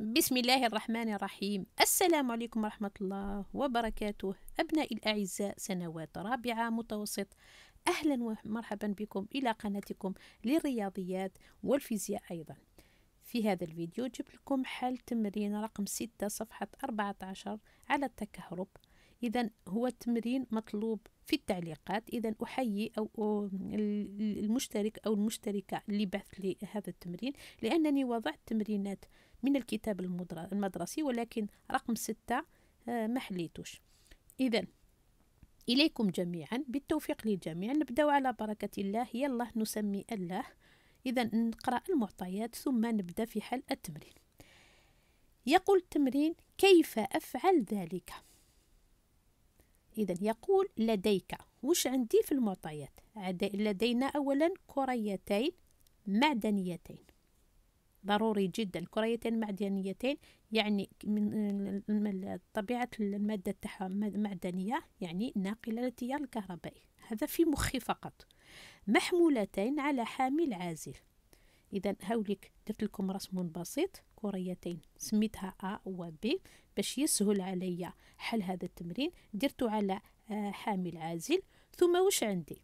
بسم الله الرحمن الرحيم السلام عليكم ورحمة الله وبركاته أبنائي الأعزاء سنوات رابعة متوسط أهلا ومرحبا بكم إلى قناتكم للرياضيات والفيزياء أيضا في هذا الفيديو جبت لكم حل تمرين رقم 6 صفحة 14 على التكهرب إذا هو التمرين مطلوب في التعليقات إذا أحيي أو المشترك أو المشتركة اللي بعث لي هذا التمرين لأنني وضعت تمرينات من الكتاب المدرسي ولكن رقم ستة آه، ما حليتوش إذا إليكم جميعا بالتوفيق للجميع نبدأ على بركة الله يلا نسمي الله إذا نقرأ المعطيات ثم نبدأ في حل التمرين يقول التمرين كيف أفعل ذلك إذا يقول لديك وش عندي في المعطيات لدينا أولا كريتين معدنيتين ضروري جدا كريتين معدنيتين يعني من طبيعة المادة تاعها معدنية يعني ناقلة للتيار الكهربائي هذا في مخي فقط محمولتين على حامل عازل إذا هاوليك درت لكم رسم بسيط كريتين سميتها أ و ب باش يسهل عليا حل هذا التمرين درت على آه، حامل عازل ثم وش عندي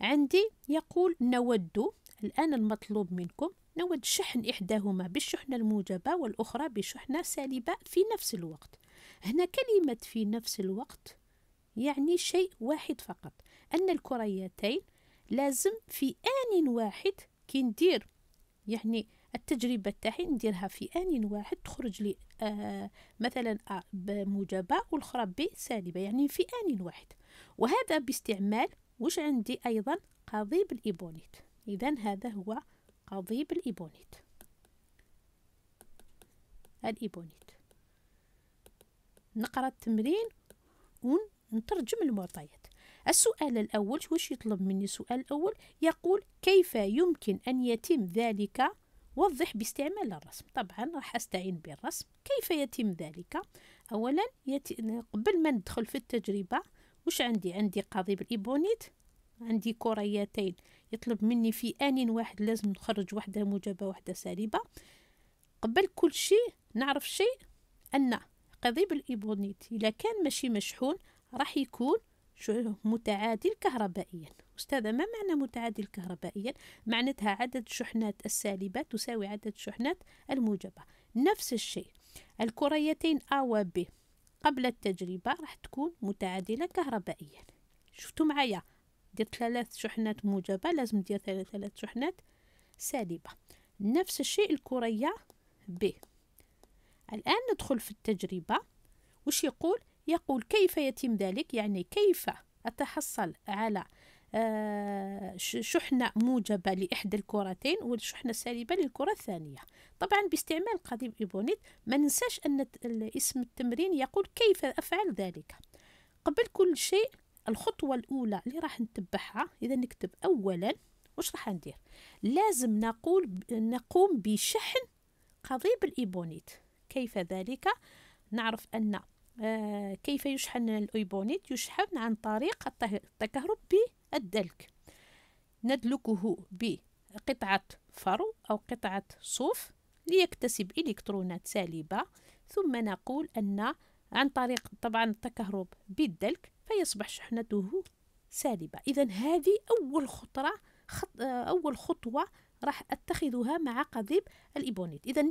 عندي يقول نود الآن المطلوب منكم نود شحن إحداهما بالشحنة الموجبة والأخرى بشحنة سالبة في نفس الوقت هنا كلمة في نفس الوقت يعني شيء واحد فقط أن الكريتين لازم في آن واحد كي ندير يعني التجربة تاعي نديرها في آن واحد تخرج لي آه مثلا أ بموجبة والأخرى بسالبة يعني في آن واحد وهذا باستعمال وش عندي أيضا قضيب الإيبونيت إذا هذا هو قضيب بالإيبونيت الإيبونيت نقرأ التمرين ونترجم المعطيات السؤال الأول واش يطلب مني السؤال الأول يقول كيف يمكن أن يتم ذلك وضح باستعمال الرسم طبعا راح أستعين بالرسم كيف يتم ذلك أولا يت... قبل ما ندخل في التجربة وش عندي عندي قضيب الإيبونيت عندي كريتين يطلب مني في آن واحد لازم نخرج وحدة موجبة وحدة سالبة قبل كل شيء نعرف شيء أن قضيب الإيبونيت إذا كان ماشي مشحون راح يكون متعادل كهربائيا أستاذة ما معنى متعادل كهربائيا؟ معناتها عدد الشحنات السالبة تساوي عدد الشحنات الموجبة نفس الشيء الكريتين A و B قبل التجربة راح تكون متعادلة كهربائيا شفتوا معايا دير ثلاث شحنات موجبة لازم دير ثلاث شحنات سالبة نفس الشيء الكرية ب الآن ندخل في التجربة وش يقول يقول كيف يتم ذلك يعني كيف أتحصل على آه، شحنة موجبة لإحدى الكرتين والشحنة السالبة للكرة الثانية طبعا باستعمال قضيب ايبونيت ما ننساش أن اسم التمرين يقول كيف أفعل ذلك قبل كل شيء الخطوة الأولى اللي راح نتبعها إذا نكتب أولا واش راح ندير لازم نقول نقوم بشحن قضيب الإيبونيت كيف ذلك نعرف أن آه كيف يشحن الأيبونيت يشحن عن طريق التكهرب بالدلك ندلكه بقطعة فرو أو قطعة صوف ليكتسب إلكترونات سالبة ثم نقول أن عن طريق طبعا التكهرب بالدلك فيصبح شحنته سالبة إذا هذه أول خطرة خط آه، أول خطوة راح أتخذها مع قضيب الإيبونيت إذا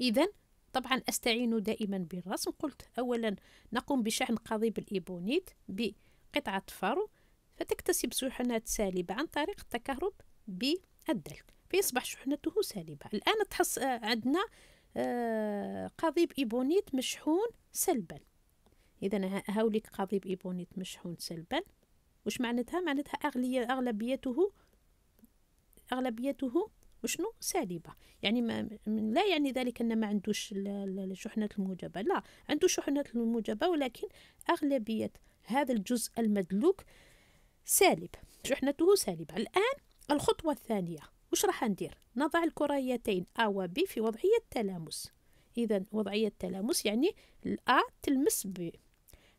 إذا طبعا أستعين دائما بالرسم قلت أولا نقوم بشحن قضيب الإيبونيت بقطعة فرو فتكتسب شحنات سالبة عن طريق التكهرب بالدلك فيصبح شحنته سالبة الآن تحص آه، عندنا آه، قضيب إيبونيت مشحون سلبا إذا هاوليك قضيب إيبونيت مشحون سلبا وش معناتها معناتها أغلية أغلبيته أغلبيته وشنو سالبة يعني ما لا يعني ذلك أن ما عندوش الشحنات الموجبة لا عنده شحنات الموجبة ولكن أغلبية هذا الجزء المدلوك سالب شحنته سالبة الآن الخطوة الثانية وش راح ندير نضع الكريتين A و B في وضعية تلامس إذا وضعية تلامس يعني الأ تلمس ب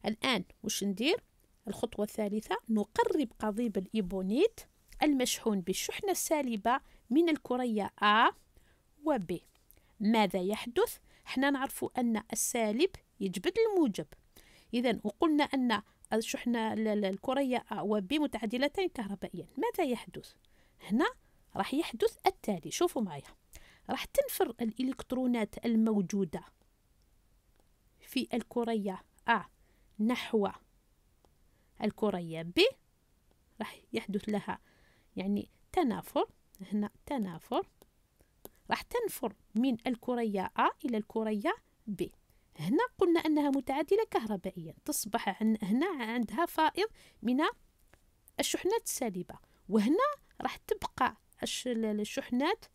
الآن وش ندير الخطوة الثالثة نقرب قضيب الإيبونيت المشحون بالشحنة السالبة من الكرية A و B ماذا يحدث؟ حنا نعرف أن السالب يجبد الموجب إذا وقلنا أن الشحنة الكرية A و B متعادلتين كهربائيا ماذا يحدث؟ هنا راح يحدث التالي شوفوا معايا راح تنفر الإلكترونات الموجودة في الكرية ا نحو الكرية ب راح يحدث لها يعني تنافر هنا تنافر راح تنفر من الكرية ا إلى الكرية ب هنا قلنا أنها متعادلة كهربائيا تصبح عن هنا عندها فائض من الشحنات السالبة وهنا راح تبقى الشحنات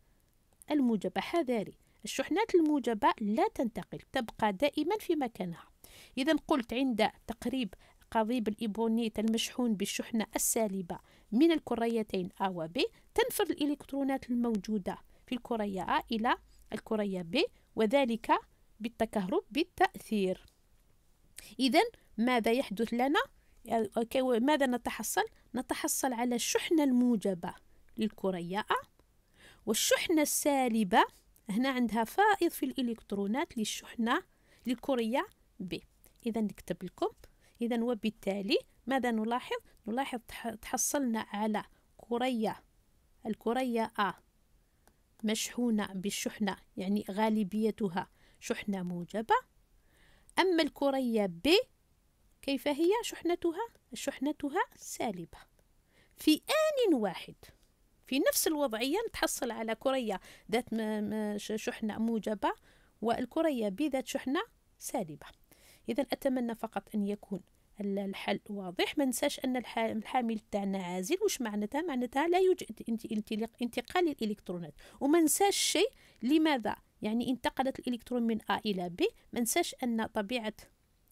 الموجبة حذاري الشحنات الموجبة لا تنتقل تبقى دائما في مكانها إذا قلت عند تقريب قضيب الإيبونيت المشحون بالشحنة السالبة من الكريتين A و B تنفر الإلكترونات الموجودة في الكرية A إلى الكرية B وذلك بالتكهرب بالتأثير إذا ماذا يحدث لنا؟ ماذا نتحصل؟ نتحصل على الشحنة الموجبة الكرياء والشحنة السالبة هنا عندها فائض في الإلكترونات للشحنة الكرية ب إذا نكتب لكم إذا وبالتالي ماذا نلاحظ نلاحظ تحصلنا على كرية الكرية أ مشحونة بالشحنة يعني غالبيتها شحنة موجبة أما الكرية ب كيف هي شحنتها؟ شحنتها سالبة في آن واحد في نفس الوضعية نتحصل على كرية ذات شحنة موجبة والكرية بذات شحنة سالبة إذا أتمنى فقط أن يكون الحل واضح ما ننساش أن الحامل تاعنا عازل واش معناتها معناتها لا يوجد انتقال الإلكترونات وما ننساش شيء لماذا يعني انتقلت الإلكترون من A إلى B ما ننساش أن طبيعة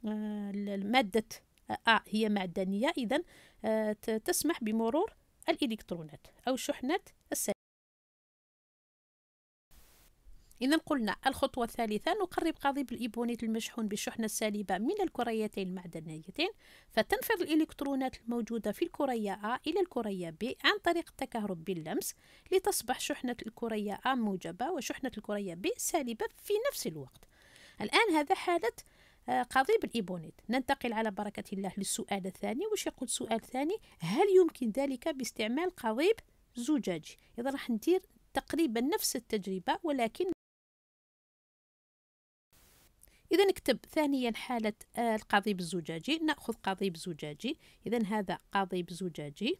آه، مادة آه، A هي معدنية إذا آه، تسمح بمرور الإلكترونات أو شحنات السالبة إذا قلنا الخطوة الثالثة نقرب قضيب الإيبونيت المشحون بالشحنة السالبة من الكريتين المعدنيتين فتنفر الإلكترونات الموجودة في الكرية A إلى الكرية B عن طريق التكهرب باللمس لتصبح شحنة الكرية A موجبة وشحنة الكرية B سالبة في نفس الوقت الآن هذا حالة آه، قضيب الإيبونيت ننتقل على بركة الله للسؤال الثاني وش يقول السؤال الثاني هل يمكن ذلك باستعمال قضيب زجاجي إذا راح ندير تقريبا نفس التجربة ولكن إذا نكتب ثانيا حالة آه، القضيب الزجاجي نأخذ قضيب زجاجي إذا هذا قضيب زجاجي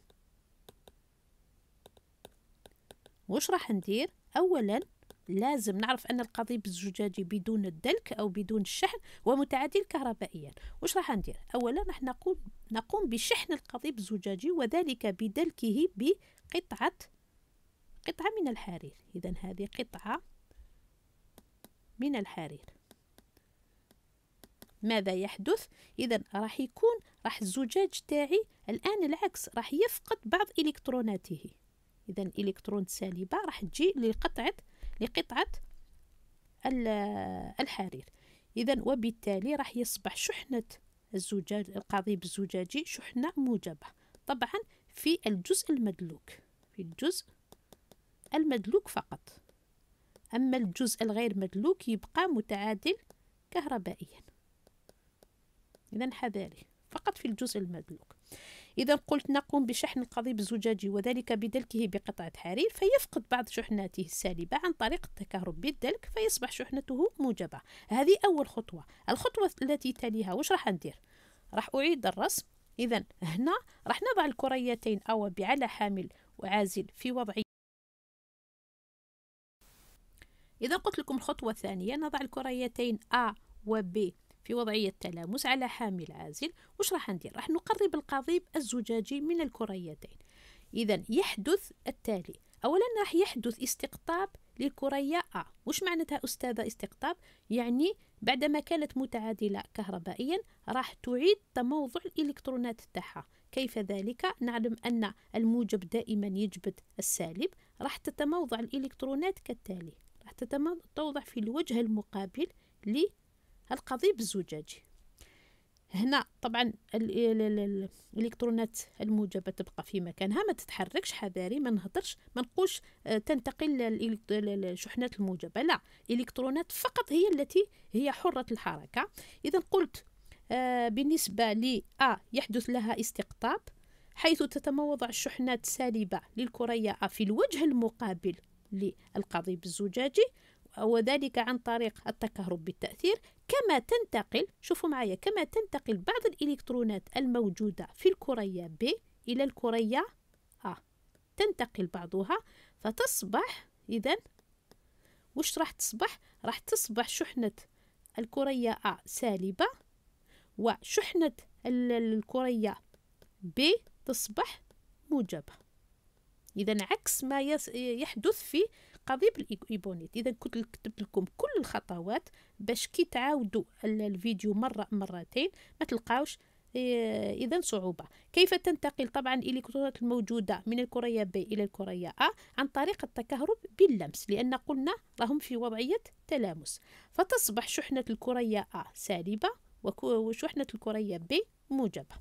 وش راح ندير أولا لازم نعرف أن القضيب الزجاجي بدون الدلك أو بدون الشحن هو متعادل كهربائيا واش راح ندير أولا راح نقوم نقوم بشحن القضيب الزجاجي وذلك بدلكه بقطعة قطعة من الحرير إذا هذه قطعة من الحرير ماذا يحدث اذا راح يكون راح الزجاج تاعي الان العكس راح يفقد بعض الكتروناته اذا الالكترون السالبه راح تجي لقطعه لقطعة الحرير إذا وبالتالي راح يصبح شحنة الزجاج القضيب الزجاجي شحنة موجبة طبعا في الجزء المدلوك في الجزء المدلوك فقط أما الجزء الغير مدلوك يبقى متعادل كهربائيا إذا حذاري فقط في الجزء المدلوك إذا قلت نقوم بشحن القضيب الزجاجي وذلك بدلكه بقطعة حرير فيفقد بعض شحناته السالبة عن طريق التكهرب بالدلك فيصبح شحنته موجبة هذه أول خطوة الخطوة التي تليها وش راح ندير راح أعيد الرسم إذا هنا راح نضع الكريتين أو على حامل وعازل في وضعية إذا قلت لكم الخطوة الثانية نضع الكريتين A و B في وضعية تلامس على حامل عازل وش راح ندير راح نقرب القضيب الزجاجي من الكريتين إذا يحدث التالي أولا راح يحدث استقطاب للكرية أ وش معناتها أستاذة استقطاب يعني بعدما كانت متعادلة كهربائيا راح تعيد تموضع الإلكترونات تاعها كيف ذلك نعلم أن الموجب دائما يجبد السالب راح تتموضع الإلكترونات كالتالي راح تتموضع في الوجه المقابل القضيب الزجاجي هنا طبعا الالكترونات الموجبه تبقى في مكانها ما تتحركش حذاري ما نهضرش ما نقولش آه، تنتقل الشحنات الموجبه لا الالكترونات فقط هي التي هي حره الحركه اذا قلت آه، بالنسبه ل ا يحدث لها استقطاب حيث تتموضع الشحنات السالبه للكريه في الوجه المقابل للقضيب الزجاجي وذلك عن طريق التكهرب بالتأثير كما تنتقل شوفوا معايا كما تنتقل بعض الإلكترونات الموجودة في الكرية B إلى الكرية A تنتقل بعضها فتصبح إذا وش راح تصبح؟ راح تصبح شحنة الكرية A سالبة وشحنة الكرية B تصبح موجبة إذا عكس ما يحدث في قضيب الايبونيت اذا كنت كتبت لكم كل الخطوات باش كي تعاودوا الفيديو مره مرتين ما تلقاوش آه، اذا صعوبه كيف تنتقل طبعا الالكترونات الموجوده من الكريه ب الى الكريه ا عن طريق التكهرب باللمس لان قلنا راهم في وضعيه تلامس فتصبح شحنه الكريه ا سالبه وشحنه الكريه ب موجبه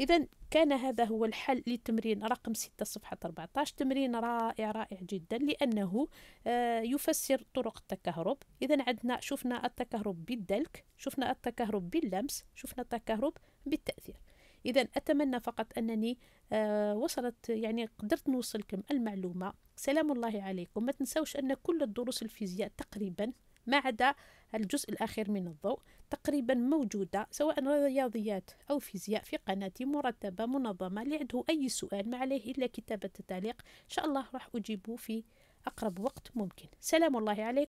اذا كان هذا هو الحل للتمرين رقم 6 صفحة 14 تمرين رائع رائع جدا لأنه آه، يفسر طرق التكهرب إذا عندنا شفنا التكهرب بالدلك شفنا التكهرب باللمس شفنا التكهرب بالتأثير إذا أتمنى فقط أنني آه، وصلت يعني قدرت نوصلكم المعلومة سلام الله عليكم ما تنسوش أن كل الدروس الفيزياء تقريبا ما عدا الجزء الأخير من الضوء تقريبا موجودة سواء رياضيات أو فيزياء في قناتي مرتبة منظمة اللي عنده أي سؤال ما عليه إلا كتابة التعليق إن شاء الله راح أجيبه في أقرب وقت ممكن سلام الله عليكم